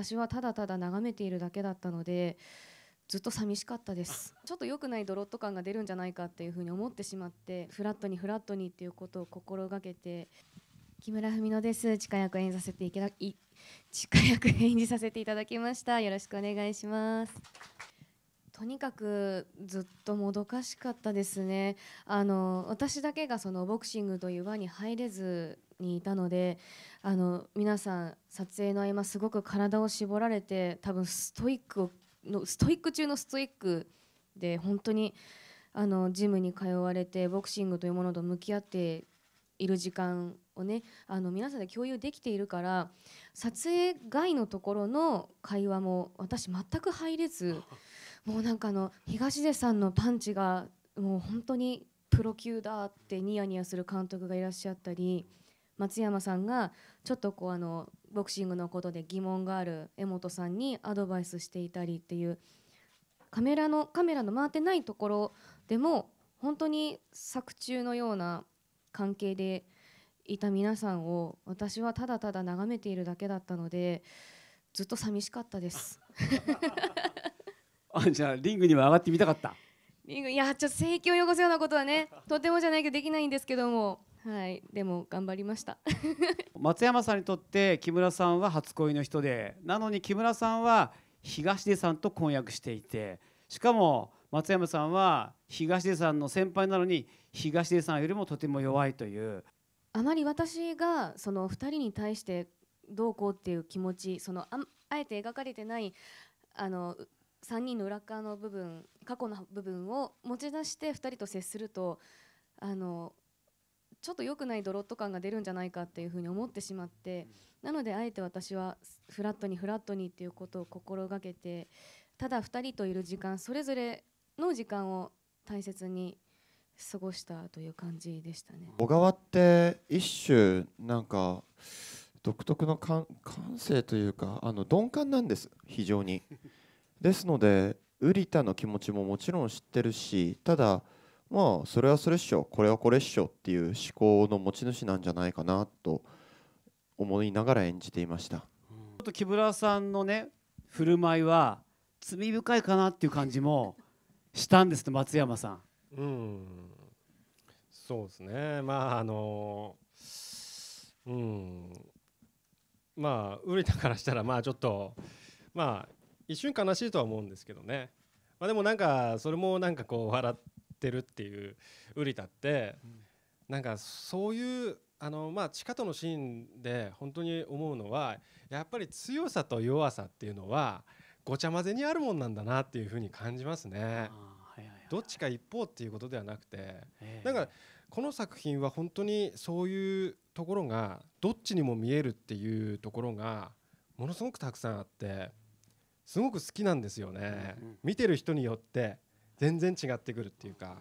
私はただただ眺めているだけだったのでずっと寂しかったですちょっと良くないドロット感が出るんじゃないかっていうふうに思ってしまってフラットにフラットにっていうことを心がけて木村文乃です近役演じさせていただき近役演じさせていただきましたよろしくお願いしますとにかくずっともどかしかったですねあの私だけがそのボクシングという輪に入れずにいたのであの皆さん撮影の合間すごく体を絞られて多分ストイックのストイック中のストイックで本当にあのジムに通われてボクシングというものと向き合っている時間をねあの皆さんで共有できているから撮影外のところの会話も私全く入れず もうなんかあの東出さんのパンチがもう本当にプロ級だってニヤニヤする監督がいらっしゃったり松山さんがちょっとこうあのボクシングのことで疑問がある江本さんにアドバイスしていたりっていうカメラのカメラの回ってないところでも本当に作中のような関係でいた皆さんを私はただただ眺めているだけだったのでずっと寂しかったです あじゃあリングには上がってみたかったリングいやちょっと性気を汚すようなことはね とてもじゃないけどできないんですけどもはいでも頑張りました 松山さんにとって木村さんは初恋の人でなのに木村さんは東出さんと婚約していてしかも松山さんは東出さんの先輩なのに東出さんよりもとても弱いというあまり私がその2人に対してどうこうっていう気持ちそのああえて描かれてないあの3人の裏側の部分過去の部分を持ち出して2人と接するとあのちょっと良くないドロット感が出るんじゃないかっていうふうに思ってしまって、なのであえて私はフラットにフラットにっていうことを心がけてただ2人といる時間それぞれの時間を大切に過ごしたという感じでしたね小川って一種なんか独特の感感性というかあの鈍感なんです非常に。ですのでウリタの気持ちももちろん知ってるしただまあそれはそれっしょこれはこれっしょっていう思考の持ち主なんじゃないかなと思いながら演じていました。ちょっと木村さんのね振る舞いは罪深いかなっていう感じもしたんです松山さん。うんそうですねまああのうんまあ瓜田からしたらまあちょっとまあ一瞬悲しいとは思うんですけどね、まあ、でもなんかそれもなんかこう笑ってるっていう瓜田って、うなんかそういうあのまあ地下とのシーンで本当に思うのはやっぱり強さと弱さっていうのはごちゃ混ぜにあるもんなんだなっていうふうに感じますね。どっちか一方っていうことではなくてなんかこの作品は本当にそういうところがどっちにも見えるっていうところがものすごくたくさんあってすごく好きなんですよね、見てる人によって全然違ってくるっていうか。